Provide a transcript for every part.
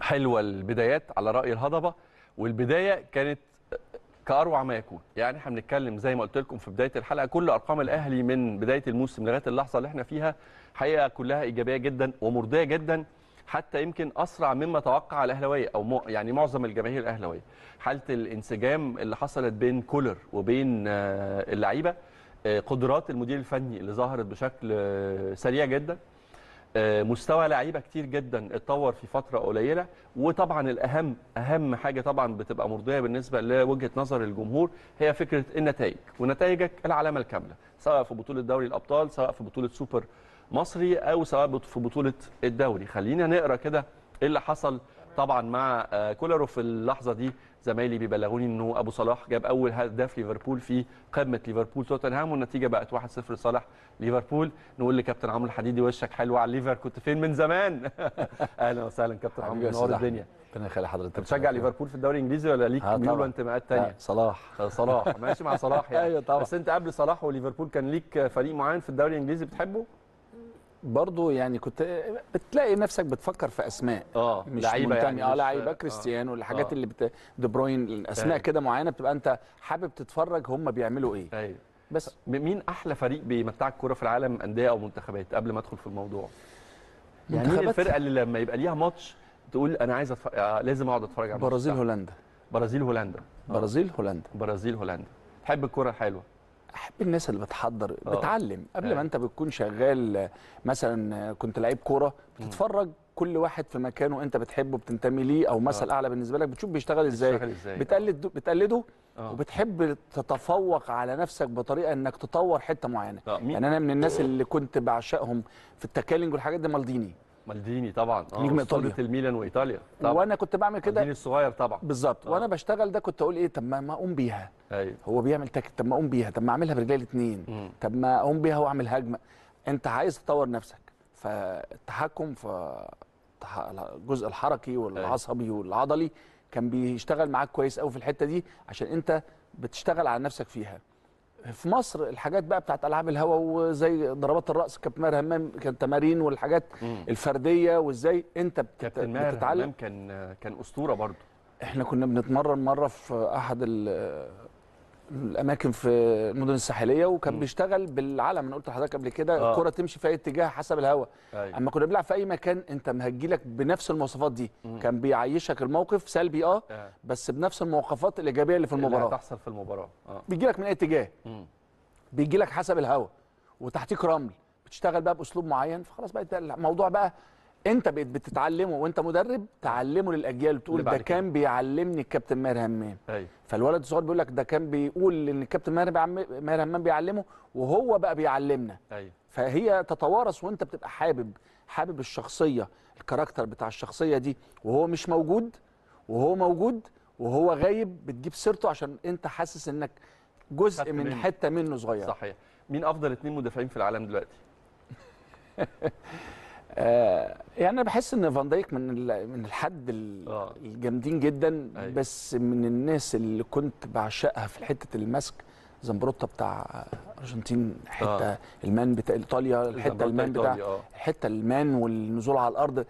حلوه البدايات على راي الهضبه والبدايه كانت كاروع ما يكون يعني احنا بنتكلم زي ما قلت لكم في بدايه الحلقه كل ارقام الاهلي من بدايه الموسم لغايه اللحظه اللي احنا فيها حقيقه كلها ايجابيه جدا ومرضيه جدا حتى يمكن اسرع مما توقع الاهلاويه او يعني معظم الجماهير الاهلاويه حاله الانسجام اللي حصلت بين كولر وبين آه، اللعيبه آه، قدرات المدير الفني اللي ظهرت بشكل آه، سريع جدا آه، مستوى لعيبه كتير جدا اتطور في فتره قليله وطبعا الاهم اهم حاجه طبعا بتبقى مرضيه بالنسبه لوجهه نظر الجمهور هي فكره النتائج ونتائجك العلامه الكامله سواء في بطوله دوري الابطال سواء في بطوله سوبر مصري او سواء في بطوله الدوري خلينا نقرا كده ايه اللي حصل طبعا مع آه، كولر في اللحظه دي زمايلي بيبلغوني انه ابو صلاح جاب اول هدف ليفربول في قمه ليفربول توتنهام والنتيجه بقت 1-0 لصالح ليفربول نقول لكابتن عمرو الحديدي وشك حلو على الليفر كنت فين من زمان اهلا وسهلا كابتن عمرو نور الدنيا ربنا يخلي حضرتك بتشجع ليفربول في الدوري الانجليزي ولا ليك آه، ميول وانتماءات ثانيه آه، صلاح آه، صلاح ماشي مع صلاح يعني أيوة طبعا. بس انت قبل صلاح وليفربول كان ليك فريق معين في الدوري الانجليزي بتحبه برضه يعني كنت بتلاقي نفسك بتفكر في اسماء اه مش لعيبه يعني اه لعيبه آه، كريستيانو الحاجات آه اللي بت... دي بروين اسماء كده معينه بتبقى انت حابب تتفرج هم بيعملوا ايه ايوه بس مين احلى فريق بيمتعك كوره في العالم انديه او منتخبات قبل ما ادخل في الموضوع يعني مين الفرقه اللي لما يبقى ليها ماتش تقول انا عايز أتف... آه، لازم اقعد اتفرج على برازيل هولندا برازيل هولندا برازيل هولندا برازيل هولندا تحب الكوره الحلوه احب الناس اللي بتحضر أوه. بتعلم قبل ما آه. انت بتكون شغال مثلا كنت لعيب كوره بتتفرج كل واحد في مكانه انت بتحبه بتنتمي ليه او مثل أوه. اعلى بالنسبه لك بتشوف بيشتغل ازاي, إزاي. بتقلد بتقلده أوه. وبتحب تتفوق على نفسك بطريقه انك تطور حته معينه آه. يعني انا من الناس اللي كنت بعشقهم في التكالنج والحاجات دي مالديني مالديني طبعا آه، نجم ايطاليا الميلان وايطاليا طبعا. وانا كنت بعمل كده مالديني الصغير طبعا بالظبط آه. وانا بشتغل ده كنت اقول ايه طب ما اقوم بيها أيوه. هو بيعمل تك طب ما اقوم بيها طب ما اعملها برجلي الاثنين طب ما اقوم بيها واعمل هجمه انت عايز تطور نفسك فالتحكم في الجزء الحركي أيوه. والعصبي والعضلي كان بيشتغل معاك كويس قوي في الحته دي عشان انت بتشتغل على نفسك فيها في مصر الحاجات بقى بتاعت العاب الهواء وزي ضربات الراس كابتن ماهر همام كان تمارين والحاجات مم. الفرديه وازاي انت بتتعلم كابتن ماهر همام كان كان اسطوره برضه احنا كنا بنتمرن مره في احد ال... الاماكن في المدن الساحليه وكان م. بيشتغل بالعلم انا قلت لحضرتك قبل كده آه. الكره تمشي في اي اتجاه حسب الهواء أيوة. اما كنا بنلعب في اي مكان انت لك بنفس المواصفات دي م. كان بيعيشك الموقف سلبي آه, اه بس بنفس المواقفات الايجابيه اللي في المباراه اللي هتحصل في المباراه آه. بيجيلك من اي اتجاه بيجيلك حسب الهواء وتحتيك رمل بتشتغل بقى باسلوب معين فخلاص بقى الموضوع بقى انت بقيت بتتعلمه وانت مدرب تعلمه للاجيال بتقول ده كان بيعلمني الكابتن ماهر همام أيوة. فالولد الصغير بيقول لك ده كان بيقول ان الكابتن ماهر ماهر همام بيعلمه وهو بقى بيعلمنا أيوة. فهي تتوارث وانت بتبقى حابب حابب الشخصيه الكاركتر بتاع الشخصيه دي وهو مش موجود وهو موجود وهو غايب بتجيب سيرته عشان انت حاسس انك جزء من حته منه صغير صحيح مين افضل اثنين مدافعين في العالم دلوقتي آه، يعني انا بحس ان فان دايك من من الحد آه. الجامدين جدا أيوة. بس من الناس اللي كنت بعشقها في حته المسك زمبروتا بتاع ارجنتين حته آه. المان بتاع ايطاليا الحته المان بتاع الحته آه. المان والنزول على الارض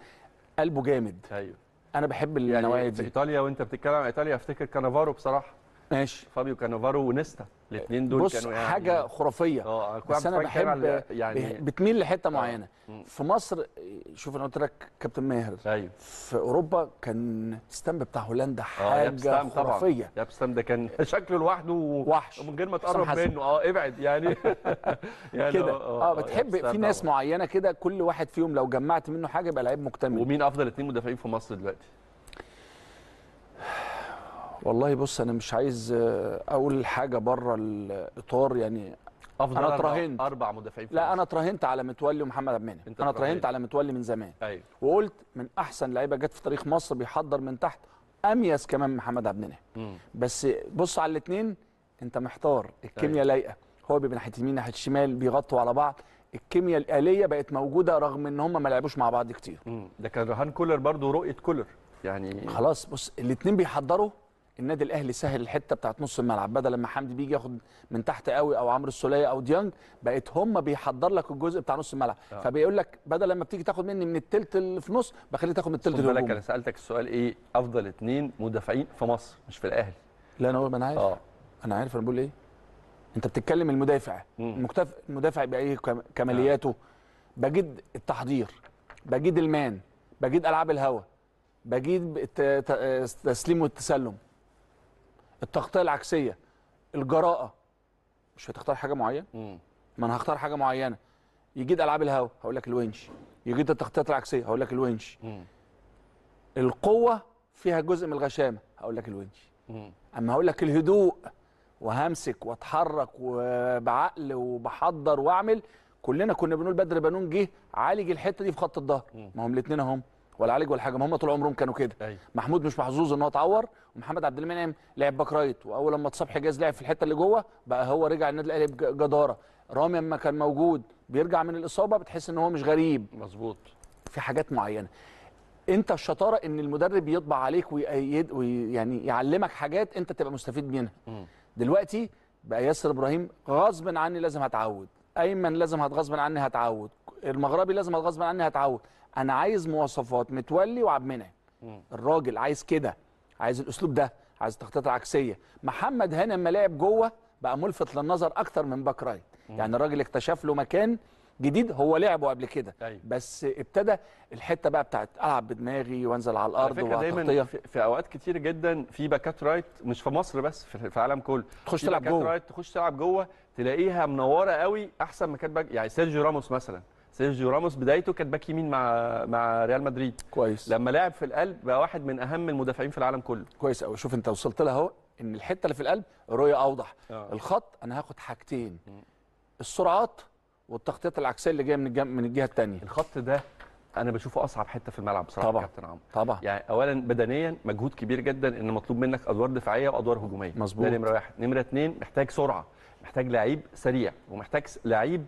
قلبه جامد ايوه انا بحب النوايا يعني دي ايطاليا وانت بتتكلم عن ايطاليا افتكر كانافارو بصراحه ماشي فابيو كانوفارو ونيستا الاثنين دول بص كانوا يعني حاجه خرافيه اه بس انا بحب يعني بتميل لحته آه. معينه في مصر شوف انا قلت لك كابتن ماهر ايوه في اوروبا كان ستامب بتاع هولندا آه، حاجه آه خرافيه يا ستامب ده كان شكله لوحده وحش ومن غير ما تقرب منه اه ابعد يعني, يعني كده اه, آه،, آه، بتحب في ناس معينه كده كل واحد فيهم لو جمعت منه حاجه يبقى لعيب مكتمل ومين افضل اثنين مدافعين في مصر دلوقتي والله بص انا مش عايز آه، اقول حاجه بره الاطار يعني افضل انا اتراهنت اربع مدافعين لا انا اتراهنت على متولي ومحمد عبد المنعم انا اتراهنت على متولي من زمان أيوه. وقلت من احسن لعيبه جت في تاريخ مصر بيحضر من تحت اميز كمان محمد عبد المنعم بس بص على الاثنين انت محتار الكيمياء أيوه. لايقه هو بيبقى ناحيه اليمين ناحيه الشمال بيغطوا على بعض الكيمياء الآلية بقت موجودة رغم ان هم ما لعبوش مع بعض كتير ده كان رهان كولر برضه رؤية كولر يعني خلاص بص الاثنين بيحضروا النادي الاهلي سهل الحته بتاعت نص الملعب بدل ما حمدي بيجي ياخد من تحت قوي او عمرو السوليه او ديانج بقت هم بيحضر لك الجزء بتاع نص الملعب آه. فبيقول لك بدل ما بتيجي تاخد مني من التلت اللي في نص بخليك تاخد من التلت اللي بالك انا سالتك السؤال ايه افضل اثنين مدافعين في مصر مش في الاهلي لا انا ما انا عارف آه. انا عارف انا بقول ايه انت بتتكلم المدافع المكتف... المدافع بايه كمالياته آه. بجد التحضير بجد المان بجد العاب الهوا بجد التسليم والتسلم التغطيه العكسيه الجراءه مش هتختار حاجه معينه ما انا هختار حاجه معينه يجيد العاب الهوا هقول لك الونش يجيد التغطيات العكسيه هقول لك الونش القوه فيها جزء من الغشامه هقول لك الونش اما هقول لك الهدوء وهمسك واتحرك وبعقل وبحضر واعمل كلنا كنا بنقول بدر بنون جه عالج الحته دي في خط الظهر ما هم الاثنين اهم ولا عليك ولا حاجه ما هم طول عمرهم كانوا كده أي. أيوة. محمود مش محظوظ ان هو اتعور ومحمد عبد المنعم لعب باك رايت واول لما اتصاب حجاز لعب في الحته اللي جوه بقى هو رجع النادي الاهلي بجداره رامي اما كان موجود بيرجع من الاصابه بتحس ان هو مش غريب مظبوط في حاجات معينه انت الشطاره ان المدرب يطبع عليك ويأيد ويعني يعلمك حاجات انت تبقى مستفيد منها م. دلوقتي بقى ياسر ابراهيم غصب عني لازم هتعود ايمن لازم هتغصب عني هتعود المغربي لازم هتغصب عني هتعود انا عايز مواصفات متولي وعبد المنعم الراجل عايز كده عايز الاسلوب ده عايز التخطيط العكسيه محمد هاني لما لعب جوه بقى ملفت للنظر اكتر من باك رايت يعني الراجل اكتشف له مكان جديد هو لعبه قبل كده طيب. بس ابتدى الحته بقى بتاعت العب بدماغي وانزل على الارض وتغطيه في اوقات كتير جدا في باكات رايت مش في مصر بس في العالم كله تخش تلعب جوه رايت تخش تلعب جوه تلاقيها منوره قوي احسن ما كانت يعني سيرجيو راموس مثلا سيرجيو راموس بدايته كانت باك يمين مع مع ريال مدريد كويس لما لعب في القلب بقى واحد من اهم المدافعين في العالم كله كويس قوي شوف انت وصلت لها اهو ان الحته اللي في القلب رؤيه اوضح آه. الخط انا هاخد حاجتين السرعات والتغطيات العكسيه اللي جايه من الجم... من الجهه الثانيه الخط ده انا بشوفه اصعب حته في الملعب بصراحه طبعا كابتن عمرو طبعا يعني اولا بدنيا مجهود كبير جدا ان مطلوب منك ادوار دفاعيه وادوار هجوميه مظبوط ده نمره واحد نمره اثنين محتاج سرعه محتاج لعيب سريع ومحتاج لعيب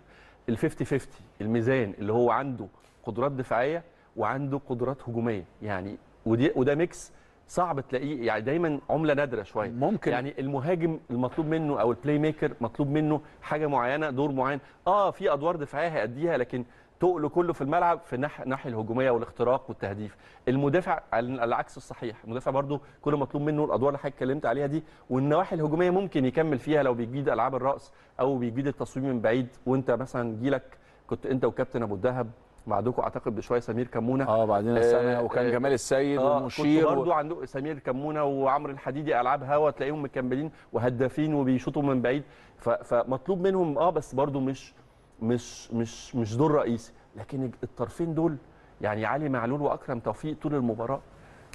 ال 50 50 الميزان اللي هو عنده قدرات دفاعيه وعنده قدرات هجوميه يعني ودي وده ميكس صعب تلاقيه يعني دايما عمله نادره شويه ممكن يعني المهاجم المطلوب منه او البلاي ميكر مطلوب منه حاجه معينه دور معين اه في ادوار دفاعيه هيأديها لكن تقله كله في الملعب في الناحيه الهجوميه والاختراق والتهديف المدافع على العكس الصحيح المدافع برده كل مطلوب منه الادوار اللي حضرتك اتكلمت عليها دي والنواحي الهجوميه ممكن يكمل فيها لو بيجيد العاب الراس او بيجيد التصويب من بعيد وانت مثلا جيلك كنت انت وكابتن ابو الذهب بعدكم اعتقد بشويه سمير كمونه اه بعدين آه، السنه آه وكان جمال السيد آه ومشير برضه و... عنده سمير كمونه وعمرو الحديدي العاب هوا تلاقيهم مكملين وهدافين وبيشوطوا من بعيد فمطلوب منهم اه بس برضه مش مش مش مش دور رئيسي لكن الطرفين دول يعني علي معلول واكرم توفيق طول المباراه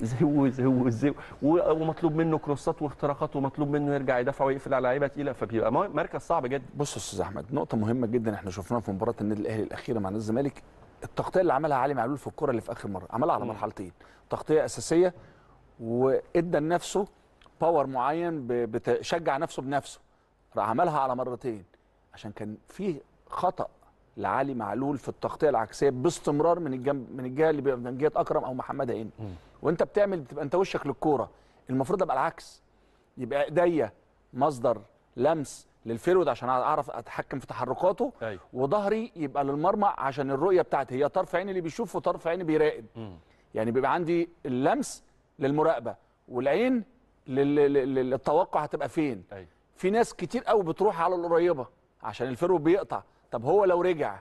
زو زو زو ومطلوب منه كروسات واختراقات ومطلوب منه يرجع يدافع ويقفل على لعيبه تقيله فبيبقى مركز صعب جدا بص يا استاذ احمد نقطه مهمه جدا احنا شفناها في مباراه النادي الاهلي الاخيره مع نادي الزمالك التغطيه اللي عملها علي معلول في الكره اللي في اخر مره عملها على مرحلتين تغطيه اساسيه وادى لنفسه باور معين بشجع نفسه بنفسه عملها على مرتين عشان كان فيه خطا لعلي معلول في التغطيه العكسيه باستمرار من الجنب من الجهه اللي من جهه اكرم او محمد هاني وانت بتعمل بتبقى انت وشك للكوره المفروض ابقى العكس يبقى ايديا مصدر لمس للفيرود عشان اعرف اتحكم في تحركاته أيوه. وظهري يبقى للمرمى عشان الرؤيه بتاعتي هي طرف عيني اللي بيشوف وطرف عيني بيراقب يعني بيبقى عندي اللمس للمراقبه والعين للتوقع هتبقى فين أيوه. في ناس كتير قوي بتروح على القريبه عشان الفيرود بيقطع طب هو لو رجع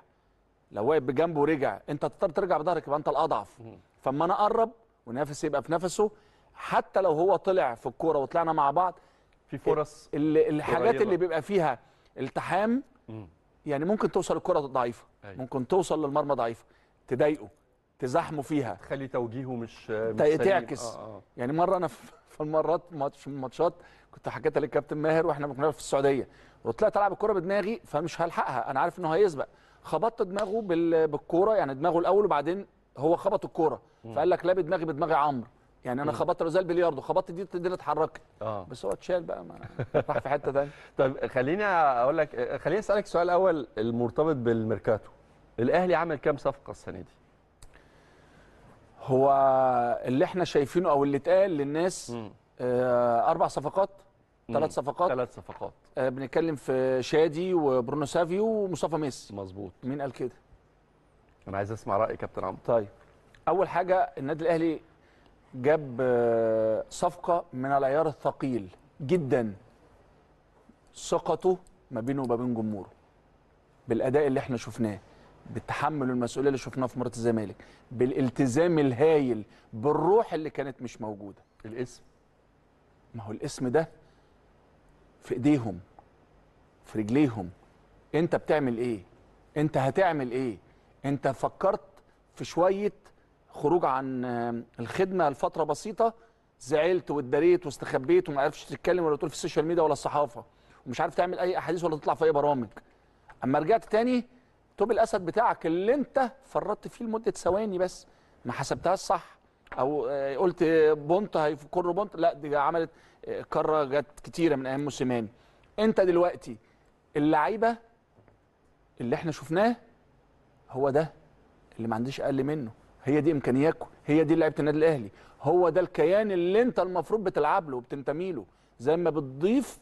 لو واقف بجنبه ورجع انت تضطر ترجع بظهرك يبقى انت الاضعف فاما انا اقرب ونافس يبقى في نفسه حتى لو هو طلع في الكوره وطلعنا مع بعض في فرص الحاجات قريبة. اللي بيبقى فيها التحام يعني ممكن توصل الكره ضعيفه أيوة. ممكن توصل للمرمى ضعيفه تضايقه تزاحمه فيها تخلي توجيهه مش, مش تعكس آه آه. يعني مره انا في المرات ماتش ماتشات كنت حكيتها للكابتن ماهر واحنا كنا في السعوديه وطلعت العب الكوره بدماغي فمش هلحقها انا عارف انه هيسبق خبطت دماغه بالكوره يعني دماغه الاول وبعدين هو خبط الكوره فقال لك لا بدماغي بدماغي عمرو يعني انا خبطت زي البلياردو خبطت دي تقدر اتحركت آه. بس هو اتشال بقى ما راح في حته ثانيه طب خليني اقول لك خليني اسالك سؤال اول المرتبط بالميركاتو الاهلي عمل كام صفقه السنه دي هو اللي احنا شايفينه او اللي اتقال للناس آه اربع صفقات ثلاث صفقات ثلاث صفقات آه بنتكلم في شادي وبرونو سافيو ومصطفى ميسي مظبوط مين قال كده انا عايز اسمع راي كابتن عمرو طيب اول حاجه النادي الاهلي جاب آه صفقه من العيار الثقيل جدا ثقته ما بينه وما بين جمهوره بالاداء اللي احنا شفناه بتحمل المسؤوليه اللي شفناها في مباراه الزمالك بالالتزام الهايل بالروح اللي كانت مش موجوده الاسم ما هو الاسم ده في ايديهم في رجليهم انت بتعمل ايه انت هتعمل ايه انت فكرت في شويه خروج عن الخدمه لفتره بسيطه زعلت واتدريت واستخبيت وما عرفتش تتكلم ولا تقول في السوشيال ميديا ولا الصحافه ومش عارف تعمل اي احاديث ولا تطلع في اي برامج اما رجعت تاني توب الاسد بتاعك اللي انت فرطت فيه لمده ثواني بس ما حسبتهاش صح او آه، قلت بونت هيكروا بونت لا دي عملت آه، كره جت كتيره من ايام موسيماني انت دلوقتي اللعيبه اللي احنا شفناه هو ده اللي ما عنديش اقل منه هي دي امكانياتك هي دي لعيبه النادي الاهلي هو ده الكيان اللي انت المفروض بتلعب له وبتنتمي له زي ما بتضيف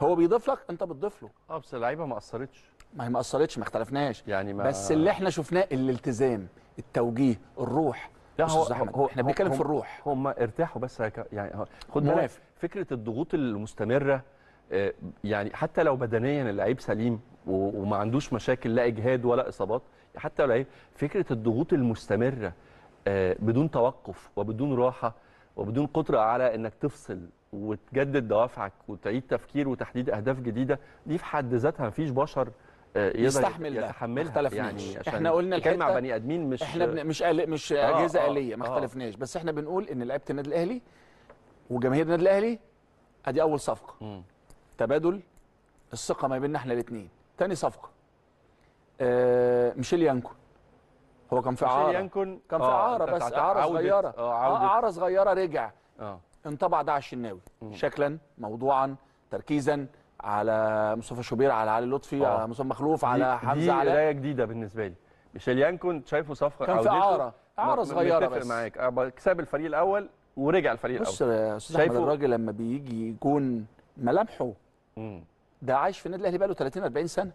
هو بيضيف لك انت بتضيف له اه بس اللعيبه ما قصرتش ما هي ما اثرتش ما اختلفناش يعني ما بس اللي احنا شفناه الالتزام التوجيه الروح لا هو, هو احنا بنتكلم في الروح هم ارتاحوا بس يعني خد بالك فكره الضغوط المستمره آه، يعني حتى لو بدنيا اللعيب سليم وما عندوش مشاكل لا اجهاد ولا اصابات حتى لو لعيب فكره الضغوط المستمره آه، بدون توقف وبدون راحه وبدون قدره على انك تفصل وتجدد دوافعك وتعيد تفكير وتحديد اهداف جديده دي في حد ذاتها مفيش بشر آه، يستحمل يتحملها ده. يعني عشان احنا قلنا الحته مع بني ادمين مش احنا بن... مش آل... مش آه اجهزه آه اليه ما آه. اختلفناش آه بس احنا بنقول ان لعيبه النادي الاهلي وجماهير النادي الاهلي ادي اول صفقه مم. تبادل الثقه ما بيننا احنا الاثنين ثاني صفقه آه ميشيل يانكون هو كان في اعاره يانكون كان في آه، اعاره بس اعاره صغيره اه اعاره صغيره رجع انطبع ده على الشناوي شكلا موضوعا تركيزا على مصطفى شوبير على علي لطفي أوه. على مصطفى مخلوف على حمزه دي قرايه جديده بالنسبه لي ميشيليان كنت شايفه صفقه كان في اعاره اعاره صغيره بس معاك آه، كسب الفريق الاول ورجع الفريق بص الاول بص يا استاذ احمد الراجل لما بيجي يكون ملامحه ده عايش في النادي الاهلي بقاله 30 40 سنه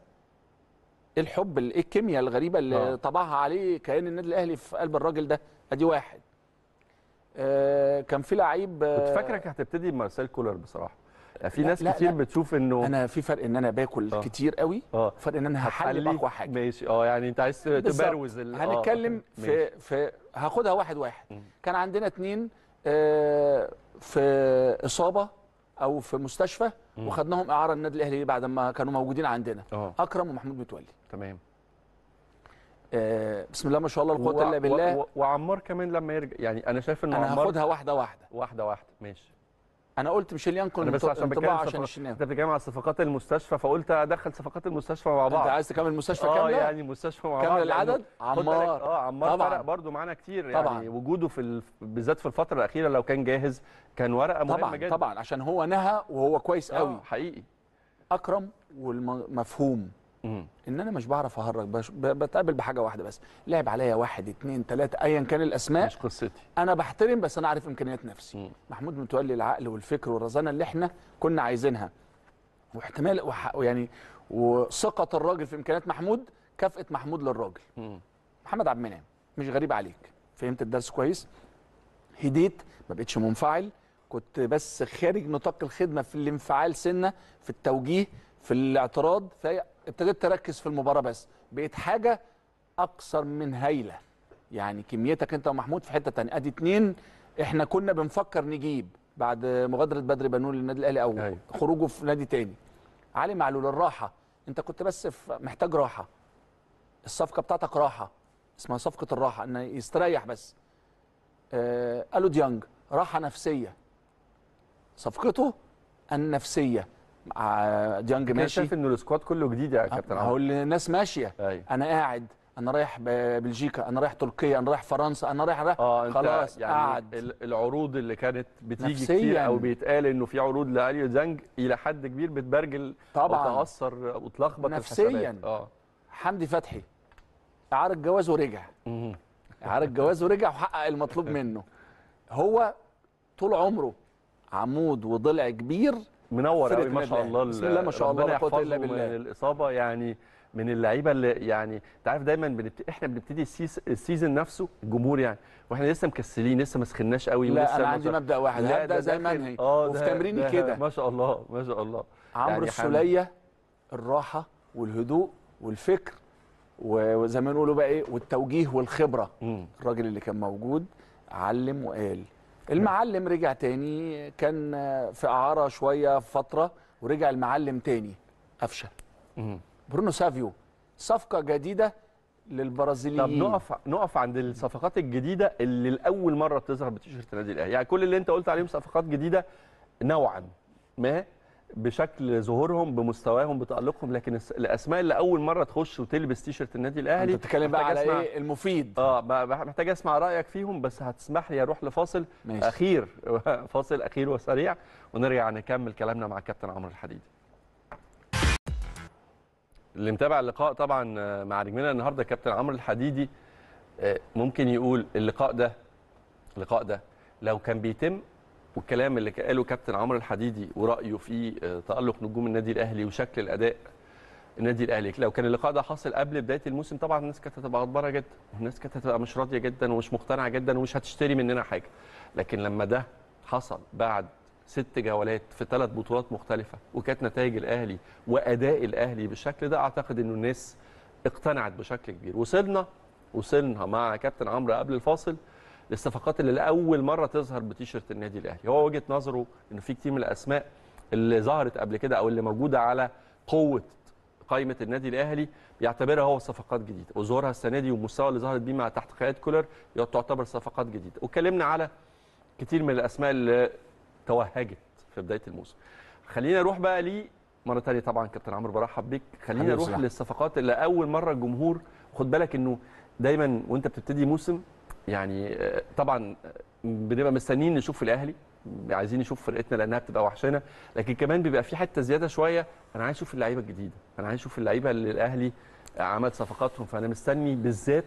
ايه الحب ايه الكيمياء الغريبه اللي أوه. طبعها عليه كيان النادي الاهلي في قلب الراجل ده ادي واحد آه كان في لعيب آه كنت فاكرك هتبتدي بمارسيل كولر بصراحه في ناس لا كتير لا بتشوف انه انا في فرق ان انا باكل آه كتير قوي آه فرق ان انا هحلل اقوى حاجه ماشي اه يعني انت عايز تبروز ال... آه، هنتكلم آه في في هاخدها واحد واحد م. كان عندنا اتنين آه في اصابه او في مستشفى م. وخدناهم اعاره النادي الاهلي بعد ما كانوا موجودين عندنا آه اكرم ومحمود متولي تمام آه، بسم الله ما شاء الله القوه الا بالله وعمار كمان لما يرجع يعني انا شايف ان انا هاخدها واحده واحده واحده واحده ماشي انا قلت مش ينقل بس عشان بتكلم عشان الشناوي انت بتتكلم على صفقات المستشفى فقلت ادخل صفقات المستشفى مع بعض انت عايز تكمل المستشفى آه، كامله؟ اه يعني المستشفى مع بعض كامل العدد عمار اه عمار طبعا فرق برضه معانا كتير يعني طبعا يعني وجوده في ال... بالذات في الفتره الاخيره لو كان جاهز كان ورقه مهمه طبعا جدا طبعا عشان هو نهى وهو كويس آه، قوي حقيقي اكرم والمفهوم ان انا مش بعرف اهرج بتقابل بحاجه واحده بس لعب عليا واحد اتنين تلاته ايا كان الاسماء مش قصتي انا بحترم بس انا عارف امكانيات نفسي مم. محمود متولي العقل والفكر والرزانه اللي احنا كنا عايزينها واحتمال يعني وثقه الراجل في امكانيات محمود كافئه محمود للراجل مم. محمد عبد المنعم مش غريب عليك فهمت الدرس كويس هديت ما بقتش منفعل كنت بس خارج نطاق الخدمه في الانفعال سنه في التوجيه في الاعتراض فهي ابتديت تركز في المباراه بس بقيت حاجه اكثر من هايله يعني كميتك انت ومحمود في حته ثانيه ادي اتنين احنا كنا بنفكر نجيب بعد مغادره بدر بنون للنادي الاهلي او أيوة. خروجه في نادي تاني علي معلول الراحه انت كنت بس محتاج راحه الصفقه بتاعتك راحه اسمها صفقه الراحه ان يستريح بس آه الو ديانج راحه نفسيه صفقته النفسيه ديانج ماشي شايف ان السكواد كله جديد يا كابتن عمرو الناس ماشيه أيوة. انا قاعد انا رايح بلجيكا انا رايح تركيا انا رايح فرنسا انا رايح رايح آه خلاص يعني قاعد العروض اللي كانت بتيجي نفسياً. كتير او بيتقال انه في عروض لاليو ديانج الى حد كبير بتبرجل طبعا وتاثر وتلخبط نفسيا اه حمدي فتحي اعار الجواز ورجع اعار الجواز ورجع وحقق المطلوب منه هو طول عمره عمود وضلع كبير منور قوي ما شاء الله بسم الله ما شاء الله لا يحفظه الا بالله من الاصابه يعني من اللعيبه اللي يعني انت عارف دايما بنبت... احنا بنبتدي السيس... السيزون نفسه الجمهور يعني واحنا لسه مكسلين لسه ما سخناش قوي لا انا عندي مبدا واحد هبدا زي ما انهي آه، وفي تمريني كده ما شاء الله ما شاء الله عمرو يعني السوليه الراحه والهدوء والفكر وزي ما نقولوا بقى ايه والتوجيه والخبره الراجل اللي كان موجود علم وقال المعلم رجع تاني كان في اعاره شويه في فتره ورجع المعلم تاني قفشه برونو سافيو صفقه جديده للبرازيليين طب نقف نقف عند الصفقات الجديده اللي لاول مره بتظهر بتيشيرت النادي الاهلي يعني كل اللي انت قلت عليهم صفقات جديده نوعا ما بشكل ظهورهم بمستواهم بتالقهم لكن الاسماء اللي اول مره تخش وتلبس تيشرت النادي الاهلي انت بتتكلم بقى على ايه المفيد اه محتاج اسمع رايك فيهم بس هتسمح لي اروح لفاصل ماشي. اخير فاصل اخير وسريع ونرجع نكمل كلامنا مع كابتن عمرو الحديدي اللي متابع اللقاء طبعا آه، مع نجمنا النهارده كابتن عمرو الحديدي آه، ممكن يقول اللقاء ده اللقاء ده لو كان بيتم والكلام اللي قاله كابتن عمرو الحديدي ورايه في آه، تالق نجوم النادي الاهلي وشكل الاداء النادي الاهلي لو كان اللقاء ده حاصل قبل بدايه الموسم طبعا الناس كانت هتبقى غضبانه جدا والناس كانت هتبقى مش راضيه جدا ومش مقتنعه جدا ومش هتشتري مننا حاجه لكن لما ده حصل بعد ست جولات في ثلاث بطولات مختلفه وكانت نتائج الاهلي واداء الاهلي بالشكل ده اعتقد انه الناس اقتنعت بشكل كبير وصلنا وصلنا مع كابتن عمرو قبل الفاصل للصفقات اللي لاول مره تظهر بتيشيرت النادي الاهلي هو وجهه نظره ان في كتير من الاسماء اللي ظهرت قبل كده او اللي موجوده على قوه قائمه النادي الاهلي بيعتبرها هو صفقات جديده وظهورها السنه دي والمستوى اللي ظهرت بيه مع تحت قياده كولر تعتبر صفقات جديده واتكلمنا على كتير من الاسماء اللي توهجت في بدايه الموسم خلينا نروح بقى لي مره تانية طبعا كابتن عمرو برحب بيك خلينا نروح للصفقات اللي اول مره الجمهور خد بالك انه دايما وانت بتبتدي موسم يعني آه، طبعا آه، بنبقى مستنيين نشوف الاهلي عايزين نشوف فرقتنا لانها بتبقى وحشانه لكن كمان بيبقى في حته زياده شويه انا عايز اشوف اللعيبه الجديده انا عايز اشوف اللعيبه اللي الاهلي عمل صفقاتهم فانا مستني بالذات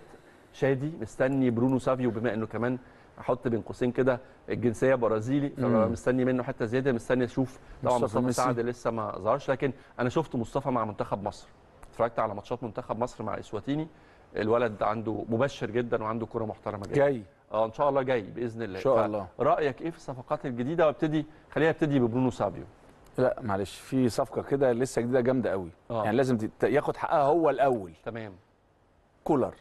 شادي مستني برونو سافيو بما انه كمان احط بين قوسين كده الجنسيه برازيلي فمستني منه حته زياده مستني اشوف طبعا مصطفى سعد لسه ما ظهرش لكن انا شفت مصطفى مع منتخب مصر اتفرجت على ماتشات منتخب مصر مع اسواتيني الولد عنده مبشر جدا وعنده كوره محترمه جدا جاي اه ان شاء الله جاي باذن الله ان شاء الله رايك ايه في الصفقات الجديده وابتدي خلينا ابتدي ببرونو سابيو لا معلش في صفقه كده لسه جديده جامده قوي آه. يعني لازم ياخد حقها هو الاول تمام كولر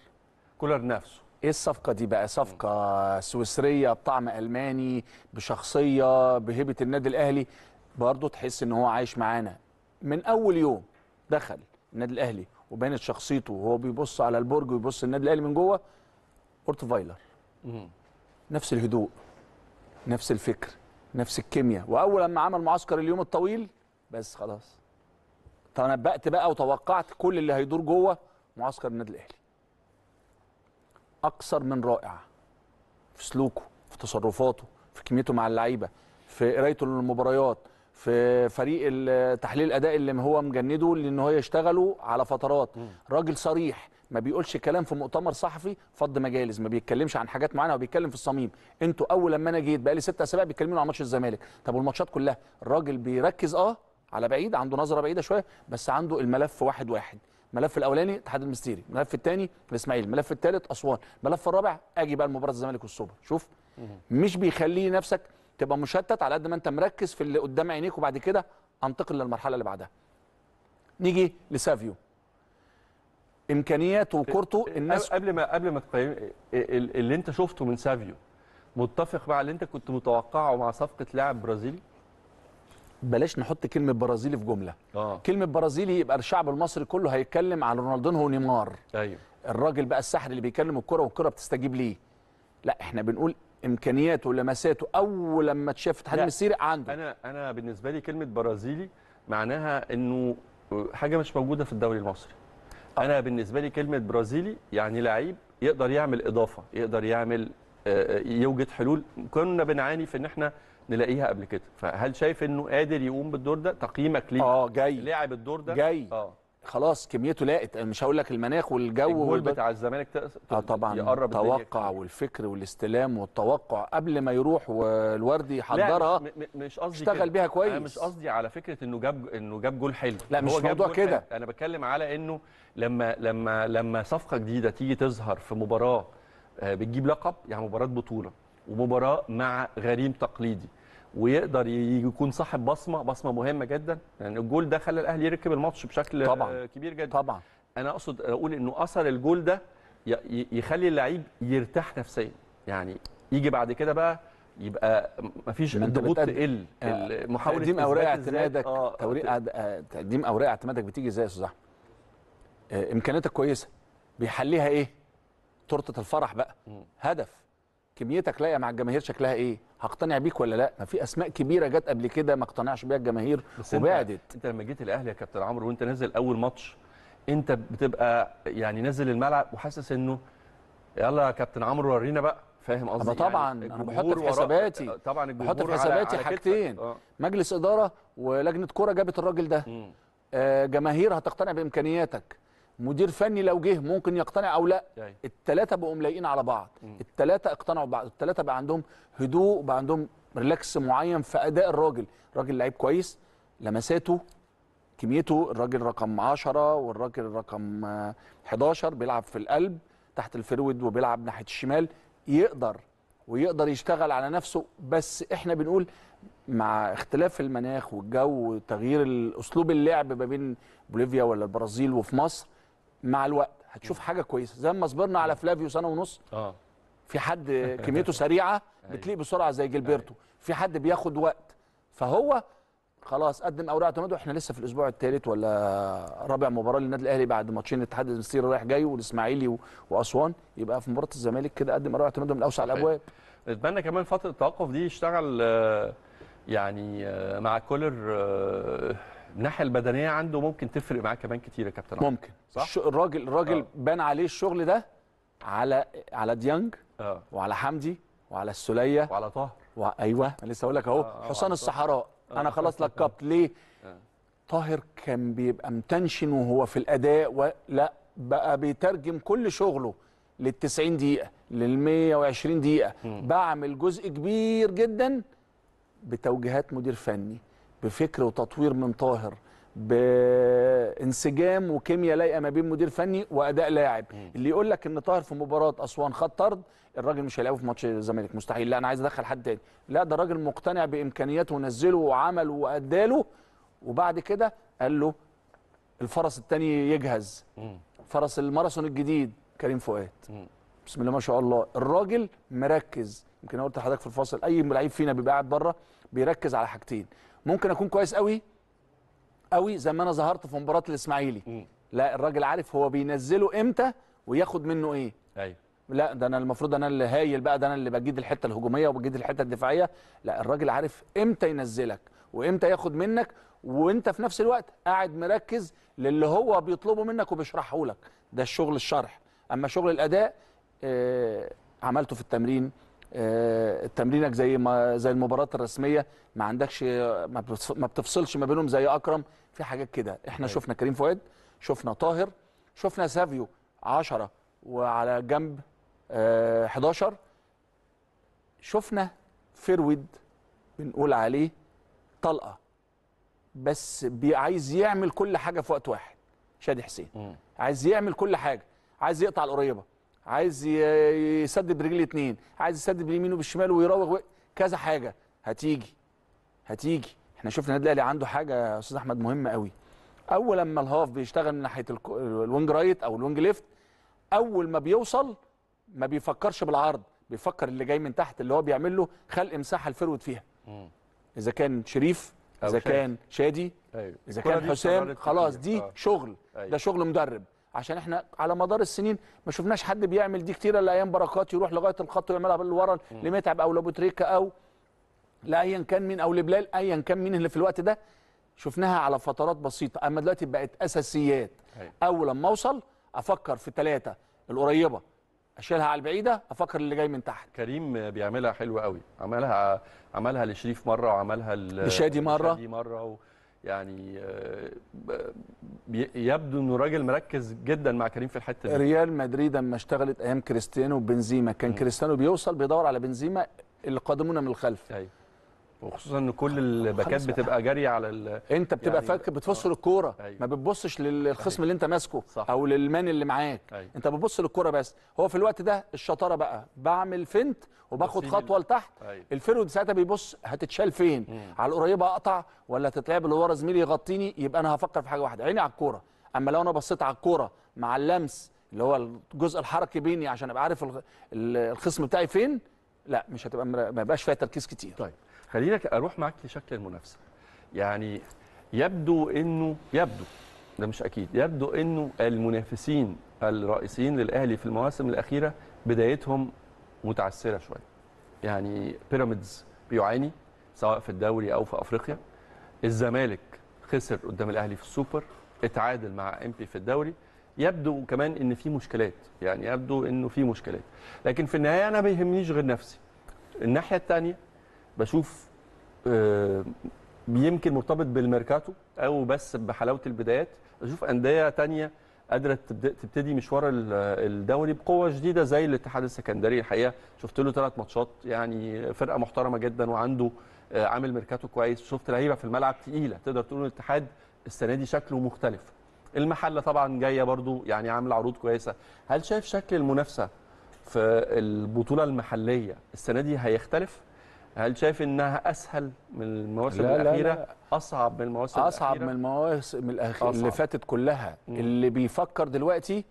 كولر نفسه ايه الصفقه دي بقى صفقه سويسريه بطعم الماني بشخصيه بهيبه النادي الاهلي برضه تحس ان هو عايش معانا من اول يوم دخل النادي الاهلي وبانت شخصيته وهو بيبص على البرج ويبص النادي الاهلي من جوه فايلر نفس الهدوء نفس الفكر نفس الكيمياء واول لما عمل معسكر اليوم الطويل بس خلاص تنبأت بقى وتوقعت كل اللي هيدور جوه معسكر النادي الاهلي اكثر من رائع في سلوكه في تصرفاته في كميته مع اللعيبه في قرايته للمباريات في فريق تحليل الاداء اللي هو مجنده لان هو يشتغلوا على فترات راجل صريح ما بيقولش كلام في مؤتمر صحفي فض مجالس ما بيتكلمش عن حاجات معينه هو بيتكلم في الصميم انتوا اول لما انا جيت بقى لي ست اسابيع بيتكلموا عن ماتش الزمالك طب والماتشات كلها الراجل بيركز اه على بعيد عنده نظره بعيده شويه بس عنده الملف واحد واحد الملف الاولاني اتحاد المستيري الملف الثاني الاسماعيلي الملف الثالث اسوان الملف الرابع اجي بقى لمباراه الزمالك والسوبر شوف مش بيخليه نفسك تبقى مشتت على قد ما انت مركز في اللي قدام عينيك وبعد كده انتقل للمرحله اللي بعدها نيجي لسافيو امكانياته وكورته إيه، إيه، الناس قبل ما قبل ما تقيم اللي انت شفته من سافيو متفق مع اللي انت كنت متوقعه مع صفقه لاعب برازيلي بلاش نحط كلمه برازيلي في جمله آه. كلمه برازيلي يبقى الشعب المصري كله هيتكلم عن هو ونيمار ايوه الراجل بقى السحر اللي بيكلم الكره والكره بتستجيب ليه لا احنا بنقول امكانياته ولمساته اول لما اتشافت حجم السيري عنده انا انا بالنسبه لي كلمه برازيلي معناها انه حاجه مش موجوده في الدوري المصري أه. انا بالنسبه لي كلمه برازيلي يعني لعيب يقدر يعمل اضافه يقدر يعمل آه، آه، يوجد حلول كنا بنعاني في ان احنا نلاقيها قبل كده فهل شايف انه قادر يقوم بالدور ده تقييمك ليه اه جاي لاعب الدور ده جاي اه خلاص كميته لاقت مش هقول لك المناخ والجو الجول بتاع الزمالك اه طبعا يقرب التوقع والفكر والاستلام والتوقع قبل ما يروح والوردي يحضرها مش قصدي اشتغل بيها كويس انا مش قصدي على فكره انه جاب انه جاب جول حلو لا مش موضوع كده انا بتكلم على انه لما لما لما صفقه جديده تيجي تظهر في مباراه آه، بتجيب لقب يعني مباراه بطوله ومباراه مع غريم تقليدي ويقدر يكون صاحب بصمه بصمه مهمه جدا يعني الجول ده خلى الاهلي يركب الماتش بشكل طبعا. آه، كبير جدا طبعا انا اقصد اقول انه اثر الجول ده يخلي اللعيب يرتاح نفسيا يعني يجي بعد كده بقى يبقى مفيش الضغوط تقل آه، محاوله تقديم اوراق اعتمادك آه،, آه تقديم اوراق اعتمادك بتيجي ازاي يا استاذ احمد؟ امكانياتك كويسه بيحليها ايه؟ تورته الفرح بقى هدف كميتك لاقيه مع الجماهير شكلها ايه هقتنع بيك ولا لا ما في اسماء كبيره جت قبل كده ما اقتنعش بيها الجماهير وبعدت انت لما جيت الاهلي يا كابتن عمرو وانت نازل اول ماتش انت بتبقى يعني نازل الملعب وحاسس انه يلا يا كابتن عمرو ورينا بقى فاهم قصدي يعني طبعا انا بحط في حساباتي آه، طبعا الجمهور بحط في حساباتي حاجتين آه. مجلس اداره ولجنه كوره جابت الراجل ده آه جماهير هتقتنع بامكانياتك مدير فني لو جه ممكن يقتنع او لا الثلاثه بقوا ملايقين على بعض الثلاثه اقتنعوا بعض الثلاثه بقى عندهم هدوء بقى عندهم ريلاكس معين في اداء الراجل الراجل لعيب كويس لمساته كميته الراجل رقم 10 والراجل رقم 11 بيلعب في القلب تحت الفرويد وبيلعب ناحيه الشمال يقدر ويقدر يشتغل على نفسه بس احنا بنقول مع اختلاف المناخ والجو وتغيير اسلوب اللعب ما بين بوليفيا ولا البرازيل وفي مصر مع الوقت هتشوف حاجه كويسه زي ما صبرنا على فلافيو سنه ونص اه في حد كميته سريعه بتليق بسرعه زي جيلبرتو أيوة. في حد بياخد وقت فهو خلاص قدم اوراق تمدد احنا لسه في الاسبوع الثالث ولا رابع مباراه للنادي الاهلي بعد ماتشين الاتحاد المصري رايح جاي والاسماعيلي واسوان يبقى في مباراه الزمالك كده قدم اوراق تمدد من اوسع الابواب نتمنى كمان فتره التوقف دي يشتغل آه، يعني آه، مع كولر آه، الناحيه البدنيه عنده ممكن تفرق معاه كمان كتير يا كابتن ممكن صح الراجل الراجل آه. بان عليه الشغل ده على على ديانج آه. وعلى حمدي وعلى السوليه وعلى طاهر و... ايوه انا لسه اقول لك اهو آه. آه الصحراء آه. انا خلاص كابت ليه آه. طاهر كان بيبقى متنشن وهو في الاداء ولا بقى بيترجم كل شغله لل 90 دقيقه لل 120 دقيقه م. بعمل جزء كبير جدا بتوجيهات مدير فني بفكر وتطوير من طاهر بانسجام وكيمياء لايقه ما بين مدير فني واداء لاعب اللي يقول لك ان طاهر في مباراه اسوان خد طرد الراجل مش هيلاقيه في ماتش الزمالك مستحيل لا انا عايز ادخل حد تاني لا ده الراجل مقتنع بامكانياته ونزله وعمل واداله وبعد كده قال له الفرس الثاني يجهز فرس الماراثون الجديد كريم فؤاد بسم الله ما شاء الله الراجل مركز يمكن انا قلت لحضرتك في الفاصل اي لعيب فينا بيبقى قاعد بره بيركز على حاجتين ممكن اكون كويس قوي قوي زي ما انا ظهرت في مباراه الاسماعيلي لا الراجل عارف هو بينزله امتى وياخد منه ايه ايوه لا ده انا المفروض انا اللي هايل بقى ده انا اللي بجيد الحته الهجوميه وبجيد الحته الدفاعيه لا الراجل عارف امتى ينزلك وامتى ياخد منك وانت في نفس الوقت قاعد مركز للي هو بيطلبه منك وبيشرحه لك ده الشغل الشرح اما شغل الاداء آه عملته في التمرين آه، تمرينك زي ما زي المباريات الرسميه ما عندكش ما بتفصلش ما بينهم زي اكرم في حاجات كده احنا أيوة. شفنا كريم فؤاد شفنا طاهر شفنا سافيو 10 وعلى جنب 11 آه، شفنا فيرويد بنقول عليه طلقه بس عايز يعمل كل حاجه في وقت واحد شادي حسين عايز يعمل كل حاجه عايز يقطع القريبه عايز يسدد برجل اتنين عايز يسدد باليمين وبالشمال ويراوغ كذا حاجه هتيجي هتيجي احنا شفنا النادي الاهلي عنده حاجه يا استاذ احمد مهمه قوي اول لما الهاف بيشتغل من ناحيه الوينج رايت او الوينج ليفت اول ما بيوصل ما بيفكرش بالعرض بيفكر اللي جاي من تحت اللي هو بيعمل له خلق مساحه الفروت فيها اذا كان شريف اذا كان شادي أيوه. اذا كان حسام خلاص دي آه. شغل ده أيوه. شغل مدرب عشان احنا على مدار السنين ما شفناش حد بيعمل دي كتير الا ايام بركات يروح لغايه الخط ويعملها بالورا لمتعب او لابو تريكه او لايا كان مين او لبلال ايا كان مين اللي في الوقت ده شفناها على فترات بسيطه اما دلوقتي بقت اساسيات أيوة. اول لما اوصل افكر في ثلاثه القريبه اشيلها على البعيده افكر اللي جاي من تحت كريم بيعملها حلوه قوي عملها عملها لشريف مره وعملها لشادي مره, مره و... يعني آه، يبدو انه راجل مركز جدا مع كريم في الحته دي ريال مدريد لما اشتغلت ايام كريستيانو وبنزيما كان م. كريستيانو بيوصل بيدور على بنزيما اللي قادمونا من الخلف أيوه. وخصوصا ان كل الباكات بتبقى جاريه على ال... انت بتبقى يعني... فاكر بتبص آه. للكوره أيوه. ما بتبصش للخصم أيوه. اللي انت ماسكه صح. او للمان اللي معاك أيوه. انت بتبص للكوره بس هو في الوقت ده الشطاره بقى بعمل فنت وباخد خطوه لتحت أيوه. الفيرود ساعتها بيبص هتتشال فين مم. على القريبه اقطع ولا تتلعب اللي ورا زميلي يغطيني يبقى انا هفكر في حاجه واحده عيني على الكوره اما لو انا بصيت على الكوره مع اللمس اللي هو الجزء الحركي بيني عشان ابقى عارف الخصم بتاعي فين لا مش هتبقى ما بقاش فيها تركيز كتير طيب خلينا اروح معاك لشكل المنافسه يعني يبدو انه يبدو ده مش اكيد يبدو انه المنافسين الرئيسيين للاهلي في المواسم الاخيره بدايتهم متعثره شويه يعني بيراميدز بيعاني سواء في الدوري او في افريقيا الزمالك خسر قدام الاهلي في السوبر اتعادل مع امبي في الدوري يبدو كمان ان في مشكلات يعني يبدو انه في مشكلات لكن في النهايه انا ما بيهمنيش غير نفسي الناحيه الثانيه بشوف آه، يمكن مرتبط بالميركاتو او بس بحلاوه البدايات بشوف انديه تانية قادره تبتدي مشوار الدوري بقوه شديده زي الاتحاد السكندري الحقيقه شفت له ثلاث ماتشات يعني فرقه محترمه جدا وعنده آه، عامل ميركاتو كويس شفت لعيبه في الملعب تقيله تقدر تقول الاتحاد السنه دي شكله مختلف المحله طبعا جايه برضو يعني عامله عروض كويسه هل شايف شكل المنافسه في البطوله المحليه السنه دي هيختلف هل شايف انها اسهل من المواسم لا الاخيره لا لا. اصعب من المواسم اصعب الأخيرة؟ من المواسم الأخيرة اللي فاتت كلها مم. اللي بيفكر دلوقتي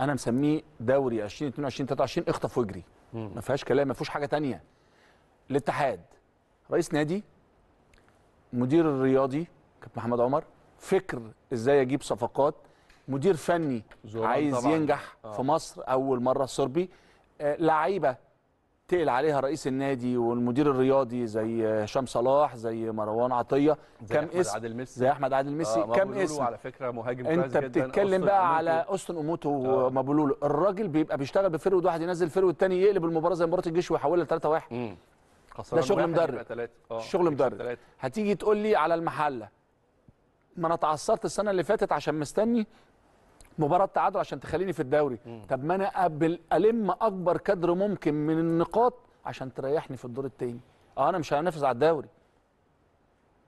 انا مسميه دوري 2022 23 اخطف واجري ما فيهاش كلام ما فيهوش حاجه تانية الاتحاد رئيس نادي مدير الرياضي كابتن محمد عمر فكر ازاي اجيب صفقات مدير فني عايز طبعًا. ينجح آه. في مصر اول مره صربي آه لعيبه يتقل عليها رئيس النادي والمدير الرياضي زي هشام صلاح زي مروان عطيه زي كم أحمد اسم عادل ميسي زي احمد عادل ميسي آه كم اسم على فكره مهاجم انت بتتكلم بقى أموتو. على اوستن اوموتو آه. ومابولولو الراجل بيبقى بيشتغل بفرود واحد ينزل فرود تاني يقلب المباراه زي مباراه الجيش ويحولها 3 1 ده شغل مدرب آه، شغل مدرب هتيجي تقول لي على المحله ما انا اتعصرت السنه اللي فاتت عشان مستني مباراه تعادل عشان تخليني في الدوري طب ما انا قبل الم اكبر كادر ممكن من النقاط عشان تريحني في الدور الثاني اه انا مش هنافس على الدوري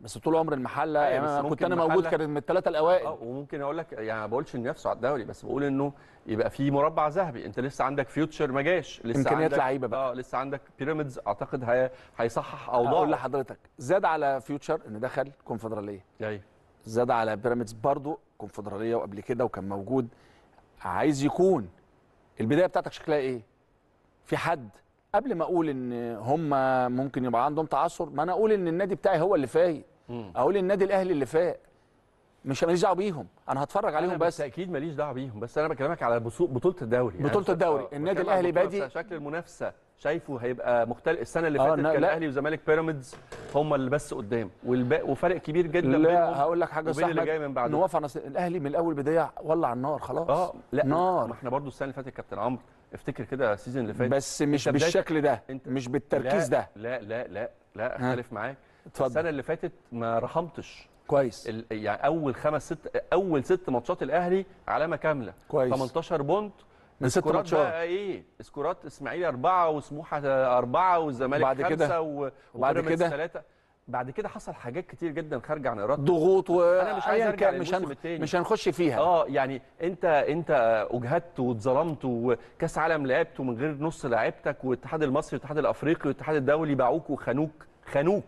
بس طول عمر المحله أيوة، يعني انا كنت انا موجود كان من الثلاثه الاوائل آه، وممكن اقول لك يعني ما بقولش نفسه على الدوري بس بقول انه يبقى في مربع ذهبي انت لسه عندك فيوتشر ما جاش لسه امكانيات لعيبه بقى اه لسه عندك بيراميدز اعتقد هي... هيصحح اوضاعه اقول لحضرتك زاد على فيوتشر ان دخل كونفدراليه ايوه زاد على بيراميدز برضو الكونفدراليه وقبل كده وكان موجود عايز يكون البدايه بتاعتك شكلها ايه؟ في حد قبل ما اقول ان هم ممكن يبقى عندهم تعثر ما انا اقول ان النادي بتاعي هو اللي فايق اقول النادي الاهلي اللي فاق مش ماليش دعوه بيهم انا هتفرج عليهم بس اكيد ماليش دعوه بيهم بس انا بكلمك على بطوله الدوري يعني بطوله الدوري النادي الاهلي بادي شكل المنافسه شايفه هيبقى مختلف السنه اللي آه، فاتت كان الاهلي وزمالك بيراميدز هم اللي بس قدام وفرق كبير جدا لا هقول لك حاجه صح اللي جاي من بعده نوافق على الاهلي من الاول بدايه ولع النار خلاص اه لا نار ما احنا برضو السنه اللي فاتت كابتن عمرو افتكر كده السيزون اللي فات بس مش بالشكل ده مش بالتركيز لا ده لا لا لا لا اختلف معاك السنه اللي فاتت ما رحمتش كويس يعني اول خمس ست اول ست ماتشات الاهلي علامه كامله كويس 18 بونت من ست ماتشات ايه سكورات اسماعيلي اربعه وسموحه اربعه والزمالك بعد كده و... وبعد كده ثلاثه بعد كده حصل حاجات كتير جدا خارجه عن ارادتك ضغوط و... انا مش عايز ارجع مش, مش هنخش فيها اه يعني انت انت اجهدت واتظلمت وكاس عالم لعبت من غير نص لعبتك والاتحاد المصري والاتحاد الافريقي والاتحاد الدولي باعوك وخانوك خانوك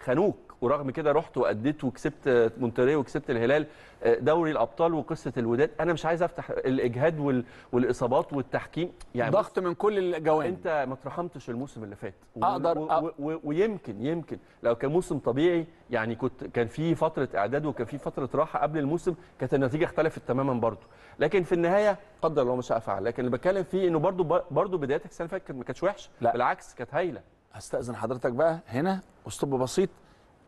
خانوك ورغم كده رحت واديت وكسبت مونتريه وكسبت الهلال آه، دوري الابطال وقصه الوداد انا مش عايز افتح الاجهاد والاصابات والتحكيم يعني ضغط من كل الجوانب انت ما ترحمتش الموسم اللي فات اقدر و... و... ويمكن يمكن لو كان موسم طبيعي يعني كنت كان في فتره اعداد وكان في فتره راحه قبل الموسم كانت النتيجه اختلفت تماما برضو لكن في النهايه قدر الله ما شاء فعل لكن اللي بتكلم فيه انه برضو برضو بدايتك السنه اللي فاتت ما كانتش وحشه بالعكس كانت هايله استاذن حضرتك بقى هنا اسلوب بسيط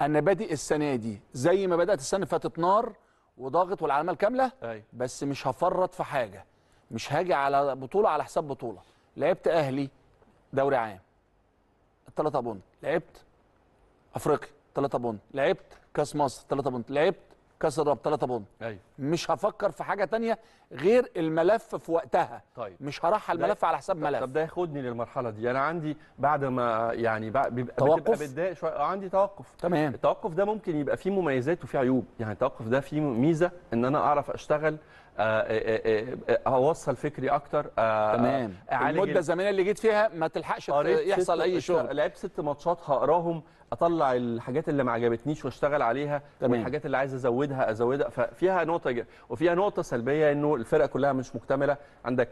انا بادئ السنه دي زي ما بدات السنه اللي فاتت نار وضاغط والعلامه الكامله أي. أيوة. بس مش هفرط في حاجه مش هاجي على بطوله على حساب بطوله لعبت اهلي دوري عام 3 بونت لعبت افريقيا 3 بونت لعبت كاس مصر 3 بونت لعبت كسر الرابطه 3 بونت أيوة. مش هفكر في حاجه تانية غير الملف في وقتها طيب. مش هرحل ملف على حساب ملف طب ده ياخدني للمرحله دي انا عندي بعد ما يعني بيبقى توقف بتضايق شويه آه، عندي توقف تمام التوقف ده ممكن يبقى فيه مميزات وفيه عيوب يعني التوقف ده فيه ميزه ان انا اعرف اشتغل آه، آه، آه، اوصل فكري اكتر تمام المده الزمنيه اللي جيت فيها ما تلحقش يحصل اي شغل لعبت ست ماتشات هقراهم اطلع الحاجات اللي ما عجبتنيش واشتغل عليها تمام. والحاجات اللي عايز ازودها ازودها ففيها نقطه وفيها نقطه سلبيه انه الفرقه كلها مش مكتمله عندك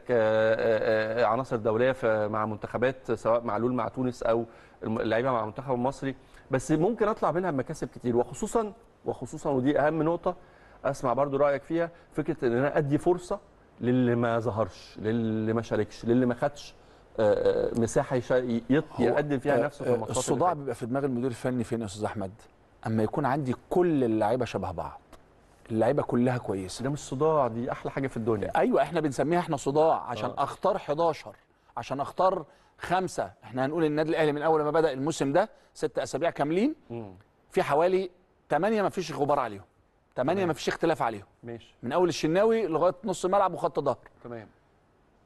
عناصر دوليه مع منتخبات سواء معلول مع تونس او اللعيبه مع المنتخب المصري بس ممكن اطلع منها بمكاسب كتير وخصوصا وخصوصا ودي اهم نقطه اسمع برضو رايك فيها فكره ان انا ادي فرصه للي ما ظهرش للي ما شاركش للي ما خدش آه، آه، مساحه يقدم فيها آه، نفسه في الماتشات الصداع بيبقى في دماغ المدير الفني فين يا استاذ احمد اما يكون عندي كل اللعيبه شبه بعض اللعيبه كلها كويسه ده مش صداع دي احلى حاجه في الدنيا ايوه احنا بنسميها احنا صداع عشان آه. اختار 11 عشان اختار خمسه احنا هنقول النادي الاهلي من اول ما بدا الموسم ده ست اسابيع كاملين في حوالي ثمانيه ما فيش غبار عليهم تمانية مفيش اختلاف عليهم ماشي من اول الشناوي لغايه نص ملعب وخط ظهر تمام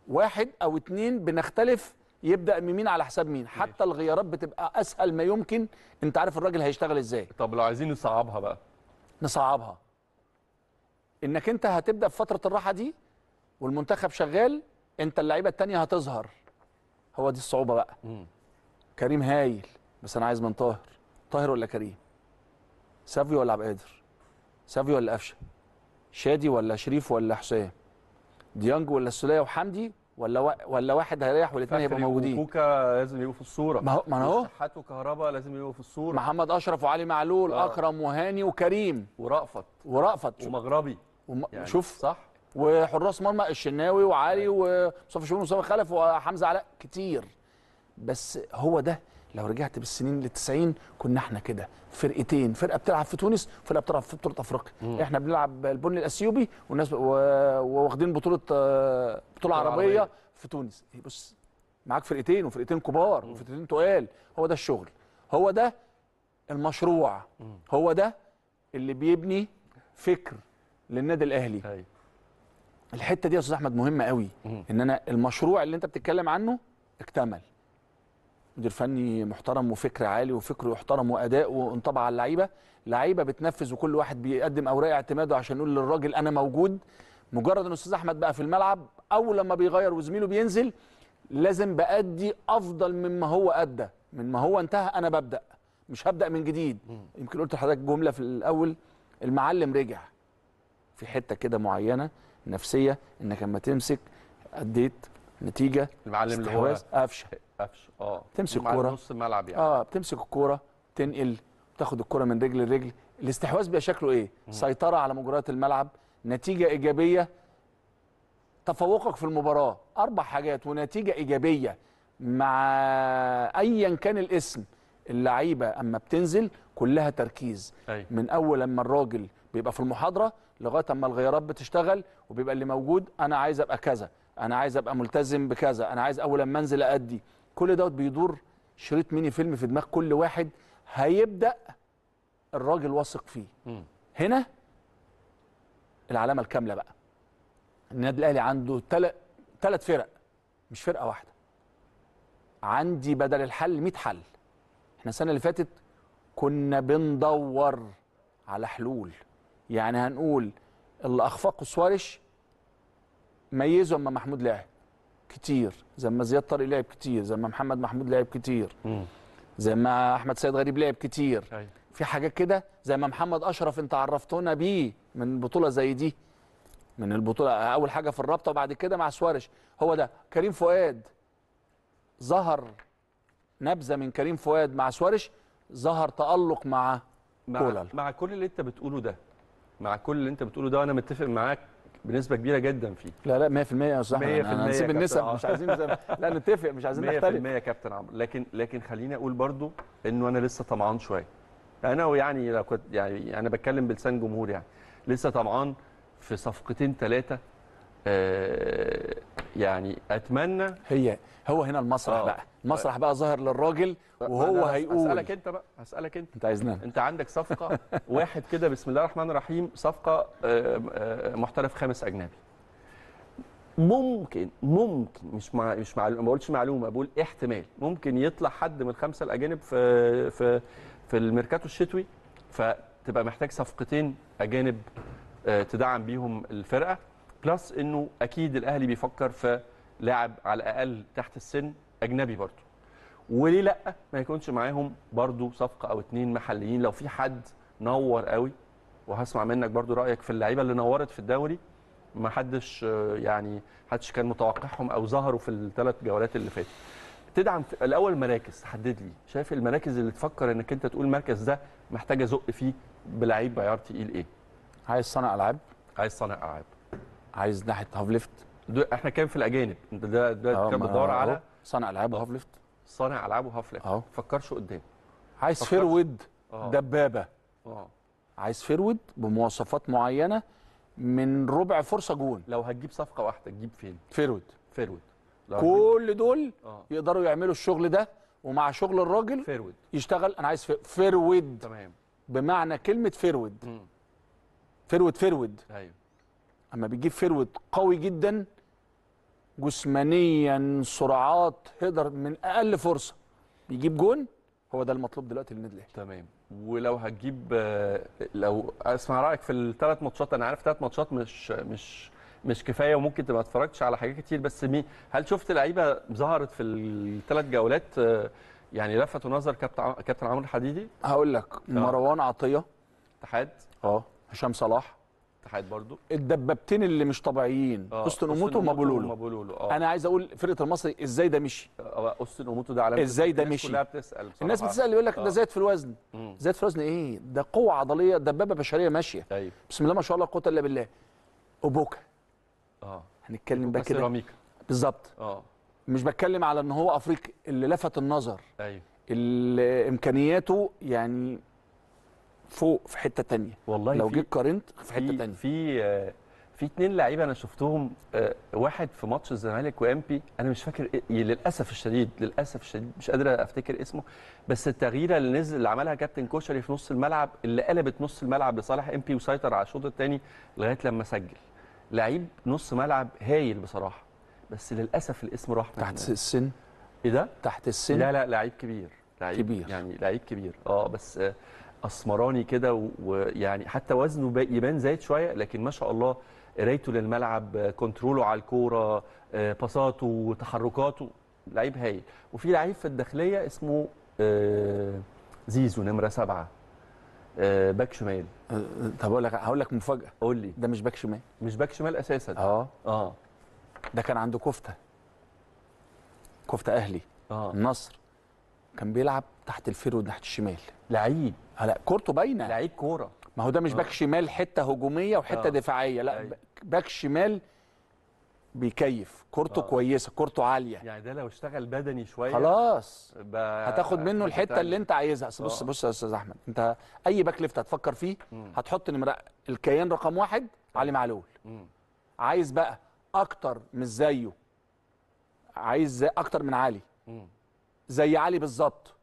واحد او اتنين بنختلف يبدا من مين على حساب مين حتى الغيارات بتبقى اسهل ما يمكن انت عارف الراجل هيشتغل ازاي طب لو عايزين نصعبها بقى نصعبها انك انت هتبدا في فتره الراحه دي والمنتخب شغال انت اللعيبه الثانيه هتظهر هو دي الصعوبه بقى مم. كريم هايل بس انا عايز من طاهر طاهر ولا كريم سافيو ولا عبد القادر سافي ولا قفشه شادي ولا شريف ولا حسام ديانج ولا السوليه وحمدي ولا و... ولا واحد هيريح والاثنين هيبقوا موجودين كوكا لازم يبقوا في الصوره ما هو ما هو صحته كهربا لازم يبقوا في الصوره محمد اشرف وعلي معلول آه. اكرم وهاني وكريم ورأفت ورأفت ومغربي وم... يعني شوف صح وحراس مرمى الشناوي وعلي أيوه. ومصطفى شوبير ومصطفى خلف وحمزه علاء كتير بس هو ده لو رجعت بالسنين للتسعين كنا احنا كده فرقتين فرقه بتلعب في تونس وفرقه بتلعب في بطوله افريقيا احنا بنلعب البن الاثيوبي والناس واخدين آه، بطوله بطوله عربيه, في تونس إيه، بص معاك فرقتين وفرقتين كبار مم. وفرقتين تقال هو ده الشغل هو ده المشروع مم. هو ده اللي بيبني فكر للنادي الاهلي هي. الحته دي يا استاذ احمد مهمه قوي مم. ان انا المشروع اللي انت بتتكلم عنه اكتمل مدير فني محترم وفكر عالي وفكره يحترم واداء وانطبع على اللعيبه لعيبه بتنفذ وكل واحد بيقدم اوراق اعتماده عشان يقول للراجل انا موجود مجرد ان استاذ احمد بقى في الملعب او لما بيغير وزميله بينزل لازم بادي افضل مما هو ادى من ما هو انتهى انا ببدا مش هبدا من جديد يمكن قلت لحضرتك جمله في الاول المعلم رجع في حته كده معينه نفسيه انك لما تمسك اديت نتيجه المعلم اللي هو قفشه قفش اه تمسك كوره نص الملعب يعني اه بتمسك الكوره تنقل تاخد الكوره من رجل لرجل الاستحواذ بيبقى شكله ايه مم. سيطره على مجريات الملعب نتيجه ايجابيه تفوقك في المباراه اربع حاجات ونتيجه ايجابيه مع ايا كان الاسم اللعيبه اما بتنزل كلها تركيز أي. من اول لما الراجل بيبقى في المحاضره لغايه اما الغيارات بتشتغل وبيبقى اللي موجود انا عايز ابقى كذا انا عايز ابقى ملتزم بكذا انا عايز اول لما انزل ادي كل دوت بيدور شريط ميني فيلم في دماغ كل واحد هيبدا الراجل واثق فيه هنا العلامه الكامله بقى النادي الاهلي عنده ثلاث تل... فرق مش فرقه واحده عندي بدل الحل 100 حل احنا السنه اللي فاتت كنا بندور على حلول يعني هنقول اللي اخفقه سوارش ميزه اما محمود لاعب كتير زي ما زياد طارق لعب كتير زي ما محمد محمود لعب كتير زي ما احمد سيد غريب لعب كتير في حاجات كده زي ما محمد اشرف انت عرفتونا بيه من بطوله زي دي من البطوله اول حاجه في الرابطه وبعد كده مع سوارش هو ده كريم فؤاد ظهر نبذه من كريم فؤاد مع سوارش ظهر تالق مع مع كولر. مع كل اللي انت بتقوله ده مع كل اللي انت بتقوله ده وانا متفق معاك بنسبه كبيره جدا فيه لا لا 100% يا استاذ احمد هنسيب النسب مش عايزين لا نتفق مش عايزين نختلف 100% يا كابتن عمرو لكن لكن خليني اقول برضو انه انا لسه طمعان شويه انا يعني لو كنت يعني انا بتكلم بلسان جمهور يعني لسه طمعان في صفقتين ثلاثه آه، يعني اتمنى هي هو هنا المسرح آه. بقى المسرح بقى ظاهر للراجل طيب، وهو هيقول هسالك انت بقى هسالك انت انت عايزنا انت عندك صفقه واحد كده بسم الله الرحمن الرحيم صفقه آه، آه، محترف خامس اجنبي ممكن ممكن مش مع مش مع ما بقولش معلومه بقول احتمال ممكن يطلع حد من الخمسه الاجانب في في في الميركاتو الشتوي فتبقى محتاج صفقتين اجانب تدعم بيهم الفرقه بلس انه اكيد الاهلي بيفكر في لاعب على الاقل تحت السن اجنبي برضه وليه لا ما يكونش معاهم برضه صفقه او اتنين محليين لو في حد نور قوي وهسمع منك برضه رايك في اللعيبه اللي نورت في الدوري ما حدش يعني حدش كان متوقعهم او ظهروا في الثلاث جولات اللي فاتت تدعم الاول مراكز تحدد لي شايف المراكز اللي تفكر انك انت تقول المركز ده محتاج ازق فيه بلعيب معيار تقيل ايه عايز صانع العاب عايز صانع العاب عايز ناحيه هاف ليفت احنا كام في الاجانب انت ده ده اه، كان بتدور على صانع العاب وهاف ليفت صانع العاب وهاف ليفت ما فكرش قدام عايز فيرود اه. دبابه اه عايز فيرود بمواصفات معينه من ربع فرصه جون لو هتجيب صفقه واحده تجيب فين فيرود فيرود كل دول أوه. يقدروا يعملوا الشغل ده ومع شغل الراجل فيرود يشتغل انا عايز فيرود تمام بمعنى كلمه فيرود فيرود فيرود ايوه اما بيجيب فيرود قوي جدا جسمانيا سرعات هيدر من اقل فرصه بيجيب جون هو ده المطلوب دلوقتي للنادي الاهلي تمام ولو هتجيب لو اسمع رايك في الثلاث ماتشات انا عارف ثلاث ماتشات مش مش مش كفايه وممكن تبقى اتفرجتش على حاجات كتير بس مين هل شفت لعيبه ظهرت في الثلاث جولات يعني لفتوا نظر كابتن كابتن عمرو الحديدي هقول لك آه. مروان عطيه اتحاد اه هشام صلاح الاتحاد برضو الدبابتين اللي مش طبيعيين اوستن آه، اوموتو ومابولولو لولو آه. أنا عايز أقول فرقة المصري إزاي ده مشي اوستن آه، اوموتو ده على إزاي ده مشي كلها بتسأل بصراحة. الناس بتسأل يقول لك ده زاد في الوزن زاد في الوزن إيه ده قوة عضلية دبابة بشرية ماشية أيوه. بسم الله ما شاء الله قوة إلا بالله أوبوكا اه هنتكلم بقى كده بالظبط اه مش بتكلم على ان هو افريقي اللي لفت النظر ايوه طيب. اللي امكانياته يعني فوق في حته تانية والله لو جيت قارنت في حته تانية في آه، في اثنين لعيبه انا شفتهم آه، واحد في ماتش الزمالك وامبي انا مش فاكر إيه للاسف الشديد للاسف الشديد مش قادر افتكر اسمه بس التغييره اللي نزل اللي عملها كابتن كوشري في نص الملعب اللي قلبت نص الملعب لصالح امبي وسيطر على الشوط الثاني لغايه لما سجل لعيب نص ملعب هايل بصراحه بس للاسف الاسم راح تحت السن ايه ده تحت السن لا لا لعيب كبير لعيب كبير يعني لعيب كبير اه بس آه اسمراني كده ويعني حتى وزنه يبان زايد شويه لكن ما شاء الله قرايته للملعب كنتروله على الكوره آه، باصاته وتحركاته لعيب هايل وفي لعيب في الداخليه اسمه آه، زيزو نمره سبعه آه، باك شمال طب اقول لك هقول لك مفاجاه قول لي ده مش باك شمال مش باك شمال اساسا اه اه ده كان عنده كفته كفته اهلي اه النصر كان بيلعب تحت الفيرو ناحيه الشمال لعيب هلا كورته باينه لعيب كوره ما هو ده مش آه. باك شمال حته هجوميه وحته أوه. دفاعيه لا أيوة. باك شمال بيكيف كورته آه. كويسه كورته عاليه يعني ده لو اشتغل بدني شويه خلاص ب... هتاخد منه الحته اللي انت عايزها اصل بص آه. بص يا استاذ احمد انت اي باك ليفت هتفكر فيه مم. هتحط نمره الكيان رقم واحد آه. علي معلول مم. عايز بقى اكتر مش زيه عايز اكتر من علي مم. زي علي بالظبط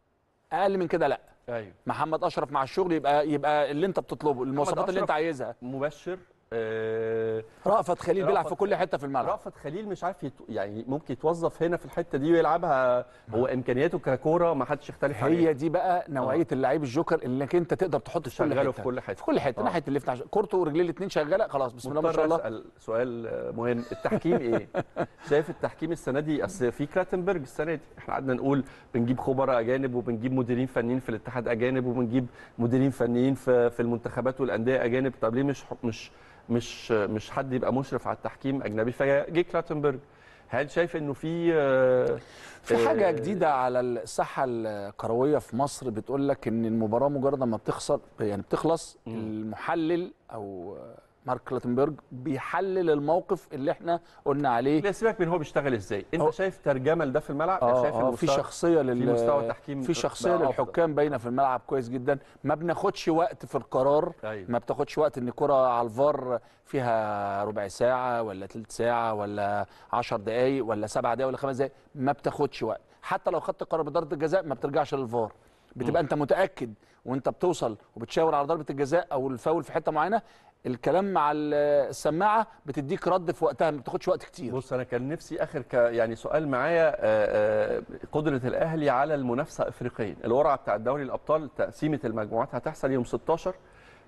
اقل من كده لا ايوه محمد اشرف مع الشغل يبقى يبقى اللي انت بتطلبه المواصفات اللي انت عايزها مبشر آه، رأفت خليل بيلعب في كل حته في الملعب رأفت خليل مش عارف يتو... يعني ممكن يتوظف هنا في الحته دي ويلعبها هو امكانياته ككوره ما حدش يختلف عليها هي دي بقى نوعيه آه. اللعيب الجوكر اللي انت تقدر تحط في كل حته في كل حته في كل حته آه. ناحيه اللي فتح كورته ورجليه الاثنين شغاله خلاص بسم الله ما شاء الله اسال سؤال مهم التحكيم ايه شايف التحكيم السنه دي اصل في كراتنبرج السنه دي احنا قعدنا نقول بنجيب خبراء اجانب وبنجيب مديرين فنيين في الاتحاد اجانب وبنجيب مديرين فنيين في, في المنتخبات والانديه اجانب طب ليه مش مش مش مش حد يبقى مشرف على التحكيم اجنبي فجه كلاتنبرج هل شايف انه في آه، في حاجه آه، جديده على الساحه الكرويه في مصر بتقول لك ان المباراه مجرد ما بتخسر يعني بتخلص المحلل او مارك كلاتنبرج بيحلل الموقف اللي احنا قلنا عليه لا سيبك من هو بيشتغل ازاي انت أو شايف ترجمه لده في الملعب آه شايف أو آه، في شخصيه لل في مستوى تحكيم في شخصيه للحكام باينه في الملعب كويس جدا ما بناخدش وقت في القرار أيوه. ما بتاخدش وقت ان كره على الفار فيها ربع ساعه ولا ثلث ساعه ولا 10 دقائق ولا 7 دقائق ولا 5 دقائق ما بتاخدش وقت حتى لو خدت قرار بضربه الجزاء ما بترجعش للفار بتبقى انت متاكد وانت بتوصل وبتشاور على ضربه الجزاء او الفاول في حته معينه الكلام مع السماعه بتديك رد في وقتها ما بتاخدش وقت كتير بص انا كان نفسي اخر ك يعني سؤال معايا آه، آه، قدره الاهلي على المنافسه افريقيا القرعه بتاع دوري الابطال تقسيمه المجموعات هتحصل يوم 16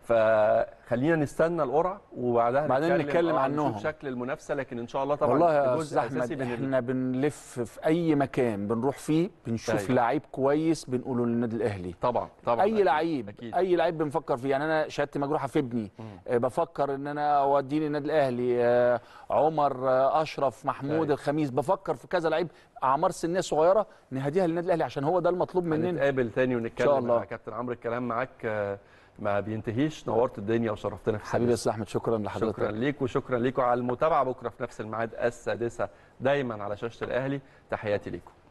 فخلينا نستنى القرعه وبعدها بعدين نتكلم آه، عنهم شكل المنافسه لكن ان شاء الله طبعا والله يا استاذ احمد احنا بنلف في اي مكان بنروح فيه بنشوف طيب. لعيب كويس بنقوله للنادي الاهلي طبعا طبعا اي لعيب اي لعيب بنفكر فيه يعني انا شهادتي مجروحه في ابني مم. آه، بفكر ان انا اوديه للنادي الاهلي أه عمر أه اشرف محمود طيب. الخميس بفكر في كذا لعيب اعمار سنيه صغيره نهديها للنادي الاهلي عشان هو ده المطلوب مننا نتقابل تاني ونتكلم مع كابتن عمرو الكلام معاك آه، ما بينتهيش نورت الدنيا وشرفتنا في حبيبي يا احمد شكرا لحضرتك شكرا ليك وشكرا ليكم على المتابعه بكره في نفس الميعاد السادسه دايما على شاشه الاهلي تحياتي ليكم